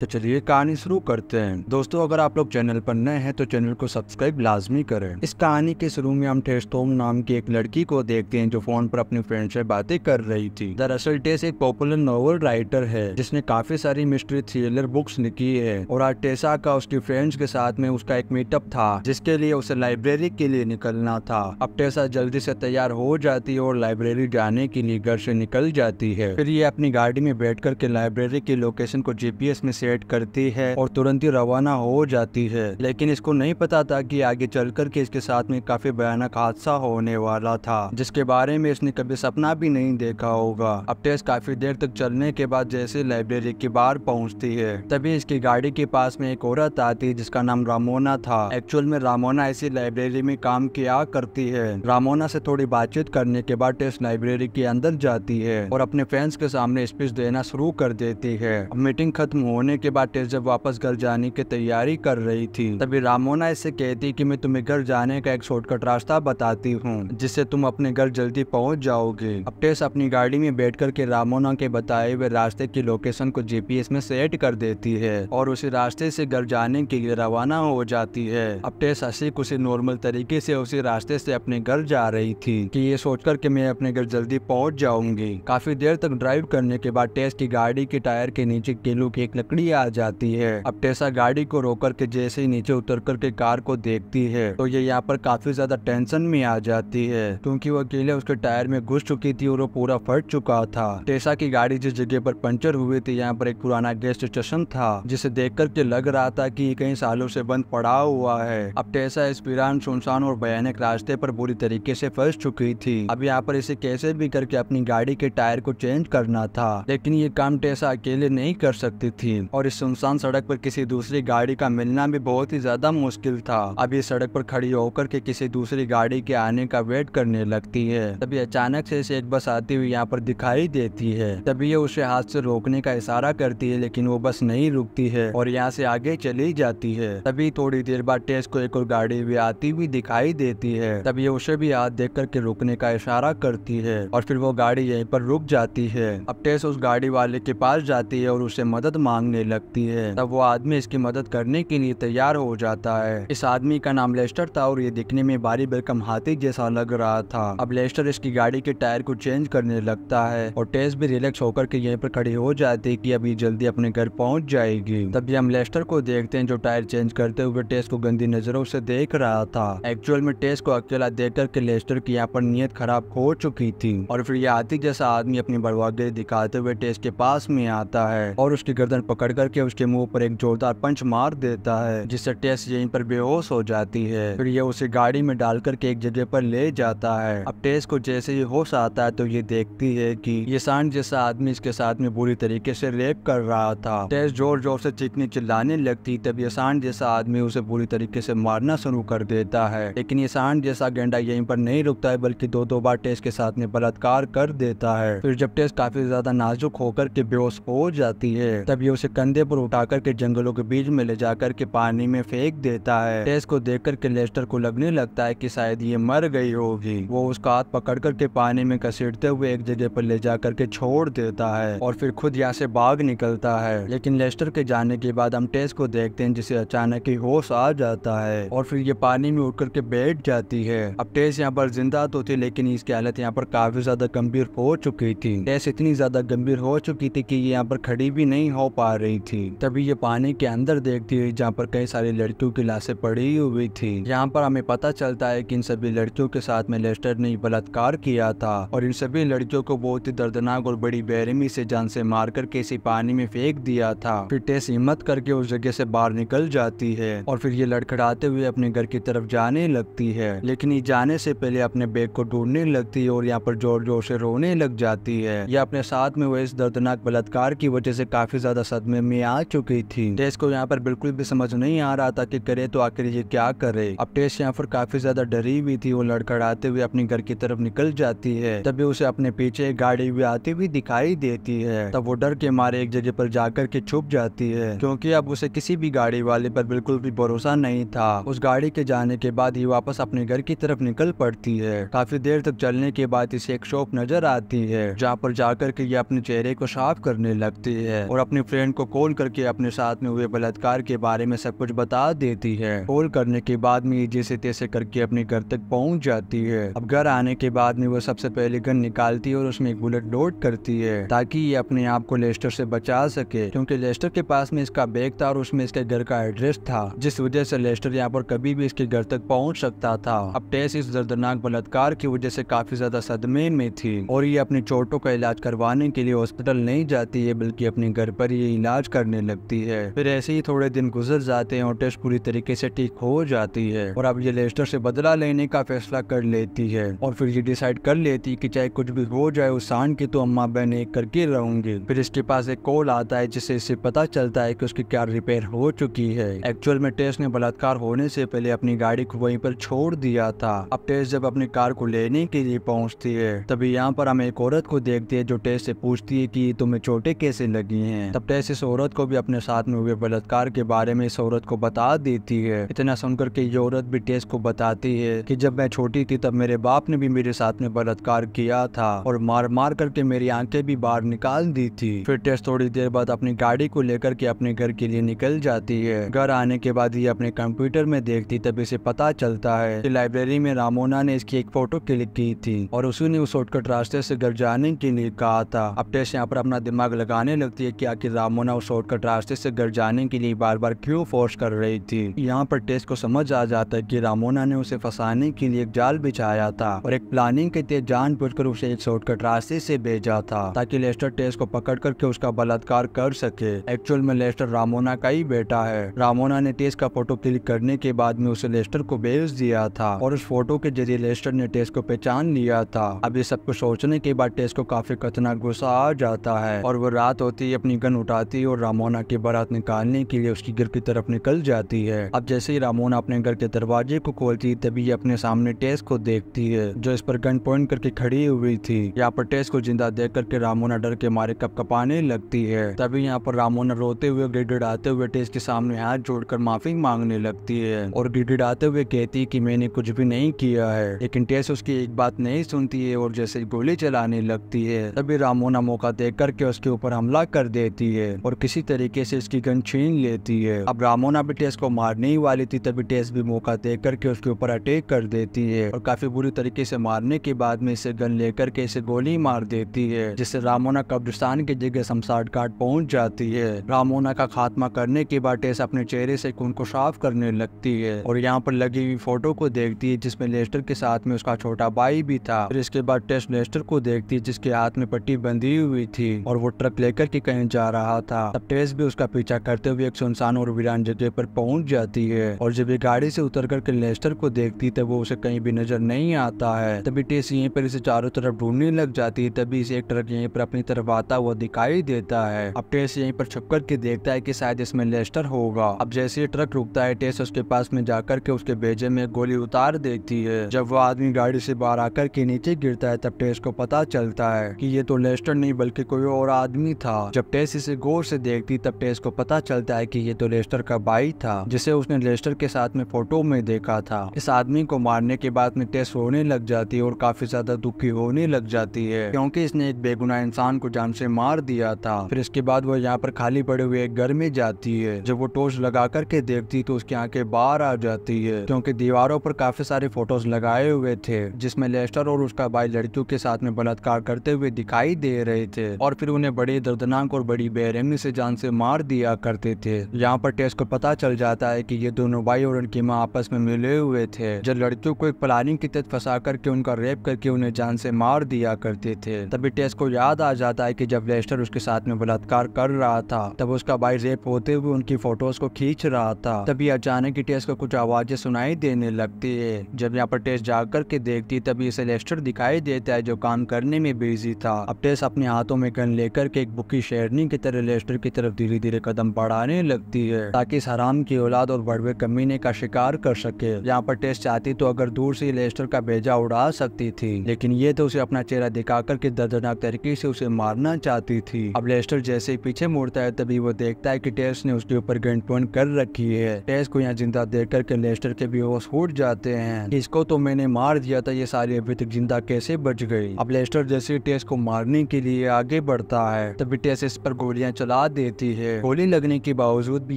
तो चलिए कहानी शुरू करते हैं दोस्तों अगर आप लोग चैनल पर नए हैं तो चैनल को सब्सक्राइब लाजमी करें इस कहानी के शुरू में हम टेस्टोम नाम की एक लड़की को देखते हैं जो फोन पर अपनी फ्रेंड से बातें कर रही थी दरअसल टेस एक पॉपुलर नॉवल राइटर है जिसने काफी सारी मिस्ट्री थ्रिलर बुक्स लिखी है और आज टेसा का उसकी फ्रेंड्स के साथ में उसका एक मीटअप था जिसके लिए उसे लाइब्रेरी के लिए निकलना था अब टेसा जल्दी से तैयार हो जाती है और लाइब्रेरी जाने के लिए घर से निकल जाती है फिर ये अपनी गाड़ी में बैठ के लाइब्रेरी की लोकेशन को जीपीएस में सेट करती है और तुरंत ही रवाना हो जाती है लेकिन इसको नहीं पता था कि आगे चल कर के इसके साथ में काफी भयानक हादसा होने वाला था जिसके बारे में इसने कभी सपना भी नहीं देखा होगा अब टेस्ट काफी देर तक चलने के बाद जैसे लाइब्रेरी के बाहर पहुँचती है तभी इसकी गाड़ी के पास में एक औरत आती जिसका नाम रामोना था एक्चुअल में रामोना ऐसी लाइब्रेरी में काम किया करती है रामोना से थोड़ी बातचीत करने के बाद टेस्ट लाइब्रेरी के अंदर जाती है और अपने फैंस के सामने स्पीच देना शुरू कर देती है मीटिंग खत्म होने के बाद टेस जब वापस घर जाने की तैयारी कर रही थी तभी रामोना इससे कहती कि मैं तुम्हें घर जाने का एक शॉर्टकट रास्ता बताती हूँ जिससे तुम अपने घर जल्दी पहुँच जाओगे अब टेस अपनी गाड़ी में बैठ के रामोना के बताए हुए रास्ते की लोकेशन को जीपीएस में सेट कर देती है और उसी रास्ते से घर जाने के लिए रवाना हो जाती है अब टेस हसी कुछ नॉर्मल तरीके से उसी रास्ते से अपने घर जा रही थी कि ये सोचकर कि मैं अपने घर जल्दी पहुंच जाऊंगी काफी देर तक ड्राइव करने के बाद टेस की गाड़ी के टायर के नीचे केलू की एक लकड़ी ही आ जाती है अब टेसा गाड़ी को रोक के जैसे ही नीचे उतर करके कार को देखती है तो ये यहाँ पर काफी ज्यादा टेंशन में आ जाती है क्योंकि वो अकेले उसके टायर में घुस चुकी थी और वो पूरा फट चुका था टेसा की गाड़ी जिस जगह पर पंचर हुई थी यहाँ पर एक पुराना गैस स्टेशन था जिसे देख करके लग रहा था की कई सालों से बंद पड़ा हुआ है अब टेसा इस पीरान सुनसान और भयानक रास्ते पर बुरी तरीके से फंस चुकी थी अब यहाँ पर इसे कैसे भी करके अपनी गाड़ी के टायर को चेंज करना था लेकिन ये काम टेसा अकेले नहीं कर सकती थी और इस सुनसान सड़क पर किसी दूसरी गाड़ी का मिलना भी बहुत ही ज्यादा मुश्किल था अब ये सड़क पर खड़ी होकर के किसी दूसरी गाड़ी के आने का वेट करने लगती है तभी अचानक से इसे एक बस आती हुई यहाँ पर दिखाई देती है तभी ये उसे हाथ से रोकने का इशारा करती है लेकिन वो बस नहीं रुकती है और यहाँ से आगे चली जाती है तभी थोड़ी देर बाद टेस को एक और गाड़ी भी आती हुई दिखाई देती है तब ये उसे भी हाथ देख करके रुकने का इशारा करती है और फिर वो गाड़ी यहीं पर रुक जाती है अब टेस उस गाड़ी वाले के पास जाती है और उसे मदद मांगने लगती है तब वो आदमी इसकी मदद करने के लिए तैयार हो जाता है इस आदमी का नाम लेस्टर था और ये दिखने में बारी बेलकम हाथी जैसा लग रहा था अब लेस्टर इसकी गाड़ी के टायर को चेंज करने लगता है और टेस भी रिलैक्स होकर के यहीं पर खड़ी हो जाती है की अभी जल्दी अपने घर पहुंच जाएगी तभी हम लेस्टर को देखते हैं जो टायर चेंज करते हुए टेस को गंदी नजरों से देख रहा था एक्चुअल में टेस को अकेला देख करके लेस्टर की यहाँ पर नीयत खराब हो चुकी थी और फिर ये हाथी जैसा आदमी अपनी बर्बादी दिखाते हुए टेस के पास में आता है और उसकी गर्दन पकड़ पकड़ करके उसके मुंह पर एक जोरदार पंच मार देता है जिससे टेस यहीं पर बेहोश हो जाती है फिर ये उसे गाड़ी में डाल करके एक जगह पर ले जाता है अब टेस को जैसे ही होश आता है तो ये देखती है कि ये सांड जैसा आदमी इसके साथ में बुरी तरीके से रेप कर रहा था टेस जोर जोर से चिकनी चिल्लाने लगती तब ये सांड जैसा आदमी उसे बुरी तरीके से मारना शुरू कर देता है लेकिन ये सांड जैसा गेंडा यही पर नहीं रुकता है बल्कि दो दो बार टेस के साथ में बलात्कार कर देता है फिर जब टेस काफी ज्यादा नाजुक होकर के बेहोश हो जाती है तब ये उसे कंधे पर उठाकर के जंगलों के बीच में ले जाकर के पानी में फेंक देता है टेस को देख करके लेस्टर को लगने लगता है की शायद ये मर गई होगी वो उसका हाथ पकड़ कर के पानी में कसीटते हुए एक जगह पर ले जा के छोड़ देता है और फिर खुद यहाँ से बाघ निकलता है लेकिन लेस्टर के जाने के बाद हम टेस को देखते हैं जिसे अचानक ही होश आ जाता है और फिर ये पानी में उठ करके बैठ जाती है अब टेस यहाँ पर जिंदा तो थी लेकिन इसकी हालत यहाँ पर काफी ज्यादा गंभीर हो चुकी थी टेस इतनी ज्यादा गंभीर हो चुकी थी की यहाँ पर खड़ी भी नहीं हो पा रही रही थी तभी ये पानी के अंदर देखती हुई जहाँ पर कई सारी लड़कियों की लाशें पड़ी हुई थी यहाँ पर हमें पता चलता है की इन सभी लड़कियों के साथ में लेस्टर ने बलात्कार किया था और इन सभी लड़कियों को बहुत ही दर्दनाक और बड़ी बेरहमी से जान से मार कर किसी पानी में फेंक दिया था फिर टेस हिम्मत करके उस जगह से बाहर निकल जाती है और फिर ये लड़खड़ाते हुए अपने घर की तरफ जाने लगती है लेकिन ये जाने से पहले अपने बैग को ढूंढने लगती है और यहाँ पर जोर जोर से रोने लग जाती है यह अपने साथ में हुए इस दर्दनाक बलात्कार की वजह से काफी ज्यादा सदमे समझ में आ चुकी थी टेस को यहाँ पर बिल्कुल भी समझ नहीं आ रहा था कि करे तो आखिर ये क्या करे अब टेस यहाँ पर काफी ज्यादा डरी हुई थी वो लड़खड़ाते हुए अपने घर की तरफ निकल जाती है तभी उसे अपने पीछे गाड़ी भी आती हुई दिखाई देती है तब वो डर के मारे एक जगह पर जाकर के छुप जाती है क्योंकि अब उसे किसी भी गाड़ी वाले पर बिल्कुल भी भरोसा नहीं था उस गाड़ी के जाने के बाद ही वापस अपने घर की तरफ निकल पड़ती है काफी देर तक चलने के बाद इसे एक शॉप नजर आती है जहाँ पर जाकर के ये अपने चेहरे को साफ करने लगती है और अपने फ्रेंड को कॉल करके अपने साथ में हुए बलात्कार के बारे में सब कुछ बता देती है कॉल करने के बाद में जैसे तैसे करके अपने घर तक पहुंच जाती है अब घर आने के बाद में वो सबसे पहले गन निकालती है और उसमें एक बुलेट लोड करती है ताकि ये अपने आप को लेस्टर से बचा सके क्योंकि लेस्टर के पास में इसका बैग था और उसमें इसके घर का एड्रेस था जिस वजह से लेस्टर यहाँ पर कभी भी इसके घर तक पहुँच सकता था अब टेस इस दर्दनाक बलात्कार की वजह से काफी ज्यादा सदमे में थी और ये अपने चोटों का इलाज करवाने के लिए हॉस्पिटल नहीं जाती है बल्कि अपने घर पर ये इलाज इलाज करने लगती है फिर ऐसे ही थोड़े दिन गुजर जाते हैं और टेस्ट पूरी तरीके से ठीक हो जाती है और अब ये लेस्टर से बदला लेने का फैसला कर लेती है और फिर ये डिसाइड कर लेती कि चाहे कुछ भी हो जाए सांड की तो अम्मा बहन एक करके रहूंगी फिर इसके पास एक कॉल आता है जिससे इसे पता चलता है की उसकी क्या रिपेयर हो चुकी है एक्चुअल में टेस्ट ने बलात्कार होने से पहले अपनी गाड़ी को वहीं पर छोड़ दिया था अब टेस्ट जब अपनी कार को लेने के लिए पहुंचती है तभी यहाँ पर हम एक औरत को देखते है जो टेस्ट से पूछती है की तुम्हें चोटे कैसे लगी है तब टेस्ट इस औरत को भी अपने साथ में हुए बलात्कार के बारे में इस औरत को बता देती है इतना सुनकर के ये औरत भी टेस को बताती है कि जब मैं छोटी थी तब मेरे बाप ने भी मेरे साथ में बलात्कार किया था और मार मार करके मेरी आंखें भी बाहर निकाल दी थी फिर टेस थोड़ी देर बाद अपनी गाड़ी को लेकर के अपने घर के लिए निकल जाती है घर आने के बाद ये अपने कंप्यूटर में देखती तब इसे पता चलता है की लाइब्रेरी में रामोना ने इसकी एक फोटो क्लिक की थी और ने उस शॉर्टकट रास्ते से घर जाने के लिए कहा था अब टेस्ट यहाँ पर अपना दिमाग लगाने लगती है की आखिर रामोना और शॉर्टकट रास्ते से घर जाने के लिए बार बार क्यों फोर्स कर रही थी यहाँ पर टेस्ट को समझ आ जाता है कि रामोना ने उसे फंसाने के लिए एक जाल बिछाया था और एक प्लानिंग के तेज जान कर उसे एक शॉर्टकट रास्ते से भेजा था ताकि लेस्टर टेस्ट को पकड़ करके उसका बलात्कार कर सके एक्चुअल में लेस्टर रामोना का ही बेटा है रामोना ने टेस्ट का फोटो क्लिक करने के बाद में उसे लेस्टर को भेज दिया था और उस फोटो के जरिए लेस्टर ने टेस्ट को पहचान लिया था अब ये सब कुछ सोचने के बाद टेस्ट को काफी खतरनाक गुस्सा आ जाता है और वो रात होती अपनी गन उठाती जाती है और रामोना की बारात निकालने के लिए उसकी घर की तरफ निकल जाती है अब जैसे ही रामोना अपने घर के दरवाजे को खोलती तभी ये अपने सामने टेस को देखती है जो इस पर गन पॉइंट करके खड़ी हुई थी यहाँ पर टेस को जिंदा देख करके रामोना डर के मारे कप कपाने लगती है तभी यहाँ पर रामोना रोते हुए गिड़गिड़ाते हुए टेस के सामने हाथ जोड़कर माफी मांगने लगती है और गिड़गिड़ाते हुए कहती है की मैंने कुछ भी नहीं किया है लेकिन टेस उसकी एक बात नहीं सुनती है और जैसे गोली चलाने लगती है तभी रामोना मौका देख करके उसके ऊपर हमला कर देती है और किसी तरीके से इसकी गन छीन लेती है अब रामोना भी टेस्ट को मारने ही वाली थी तभी टेस भी मौका दे करके उसके ऊपर अटैक कर देती है और काफी बुरी तरीके से मारने के बाद में इसे गन लेकर के इसे गोली मार देती है जिससे रामोना कब्रिस्तान की जगह शमसाट घाट पहुंच जाती है रामोना का खात्मा करने के बाद टेस अपने चेहरे से खून को साफ करने लगती है और यहाँ पर लगी हुई फोटो को देखती है जिसमे लेस्टर के साथ में उसका छोटा भाई भी था फिर इसके बाद टेस्ट लेस्टर को देखती है जिसके हाथ में पट्टी बंधी हुई थी और वो ट्रक लेकर के कहीं जा रहा था था तब टेस भी उसका पीछा करते हुए एक सुनसान और वीरान जगह पर पहुंच जाती है और जब ये गाड़ी से उतर करके लेस्टर को देखती तब वो उसे कहीं भी नजर नहीं आता है तभी टेस यहीं पर इसे चारों तरफ ढूंढने लग जाती है तभी इसे एक ट्रक यहीं पर अपनी तरफ आता हुआ दिखाई देता है अब टेस यहीं पर छुप करके देखता है की शायद इसमें लेस्टर होगा अब जैसे ही ट्रक रुकता है टेस उसके पास में जाकर के उसके बेजे में गोली उतार देती है जब वो आदमी गाड़ी से बाहर आकर के नीचे गिरता है तब टेस को पता चलता है कि ये तो लेस्टर नहीं बल्कि कोई और आदमी था जब टेस इसे गौर से देखती तब टेस को पता चलता है कि ये तो लेस्टर का भाई था जिसे उसने लेस्टर के साथ में फोटो में देखा था इस आदमी को मारने के बाद में टेस रोने लग जाती है और काफी ज्यादा दुखी होने लग जाती है क्योंकि इसने एक बेगुना इंसान को जान से मार दिया था फिर इसके बाद वो यहाँ पर खाली पड़े हुए एक घर में जाती है जब वो टोर्च लगा करके देखती तो उसकी आंखें बाहर आ जाती है क्योंकि दीवारों पर काफी सारे फोटोज लगाए हुए थे जिसमे लेस्टर और उसका भाई लड़कियों के साथ में बलात्कार करते हुए दिखाई दे रहे थे और फिर उन्हें बड़े दर्दनाक और बड़ी बेरहमी से जान से मार दिया करते थे यहाँ पर टेस्ट को पता चल जाता है कि ये दोनों भाई और उनकी माँ आपस में मिले हुए थे जब लड़कियों को एक प्लानिंग की तहत फंसा करके उनका रेप करके उन्हें जान से मार दिया करते थे तभी टेस्ट को याद आ जाता है की जब लेस्टर उसके साथ में बलात्कार कर रहा था तब उसका भाई रेप होते हुए उनकी फोटोज को खींच रहा था तभी अचानक ही टेस्ट को कुछ आवाजें सुनाई देने लगती है जब यहाँ पर टेस्ट जाकर के देखती तभी इसे लेस्टर दिखाई देता है जो काम करने में बिजी था अब टेस्ट अपने हाथों में गन लेकर के एक बुकी शेरनी की तरह लेस्टर मास्टर की तरफ धीरे धीरे कदम बढ़ाने लगती है ताकि इस हराम की औलाद और बड़वे कमीने का शिकार कर सके यहाँ पर टेस्ट चाहती तो अगर दूर से लेस्टर का बेजा उड़ा सकती थी लेकिन ये तो उसे अपना चेहरा दिखाकर के दर्दनाक तरीके से उसे मारना चाहती थी अब लेस्टर जैसे ही पीछे मुड़ता है तभी वो देखता है की टेस्ट ने उसके ऊपर पॉइंट कर रखी है टेस्ट को यहाँ जिंदा देख करके लेस्टर के भी होश उठ जाते हैं इसको तो मैंने मार दिया था ये सारी अभी तक जिंदा कैसे बच गई अब लेस्टर जैसे टेस्ट को मारने के लिए आगे बढ़ता है तभी टेस्ट इस पर गोलियां चला साथ देती है गोली लगने के बावजूद भी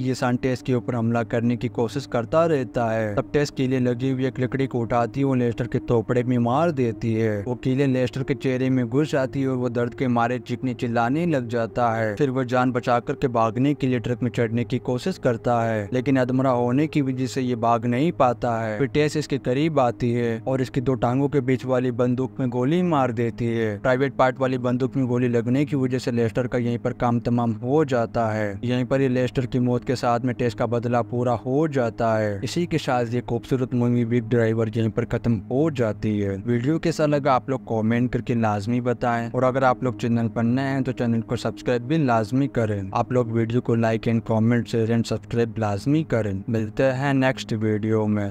ये सन टेस्ट के ऊपर हमला करने की कोशिश करता रहता है तब टेस्ट कीले लगी हुई एक लकड़ी को उठाती वो लेस्टर के तोपड़े में मार देती है वो कीले लेस्टर के चेहरे में घुस जाती है और वो दर्द के मारे चिकने चिल्लाने लग जाता है फिर वो जान बचा करके भागने के लिए ट्रक में चढ़ने की कोशिश करता है लेकिन अधमरा होने की वजह से ये भाग नहीं पाता है फिर टेस्ट इसके करीब आती है और इसकी दो टांगों के बीच वाली बंदूक में गोली मार देती है प्राइवेट पार्ट वाली बंदूक में गोली लगने की वजह से लेस्टर का यहीं पर काम तमाम हो हो जाता है यहीं पर ये लेस्टर की मौत के साथ में टेस्ट का बदला पूरा हो जाता है इसी के साथ ये खूबसूरत मूवी बिग ड्राइवर यहीं पर खत्म हो जाती है वीडियो कैसा लगा आप लोग कॉमेंट करके लाजमी बताए और अगर आप लोग चैनल पर नए हैं तो चैनल को सब्सक्राइब भी लाजमी करें आप लोग वीडियो को like and comment share and subscribe लाजमी करें मिलते हैं नेक्स्ट वीडियो में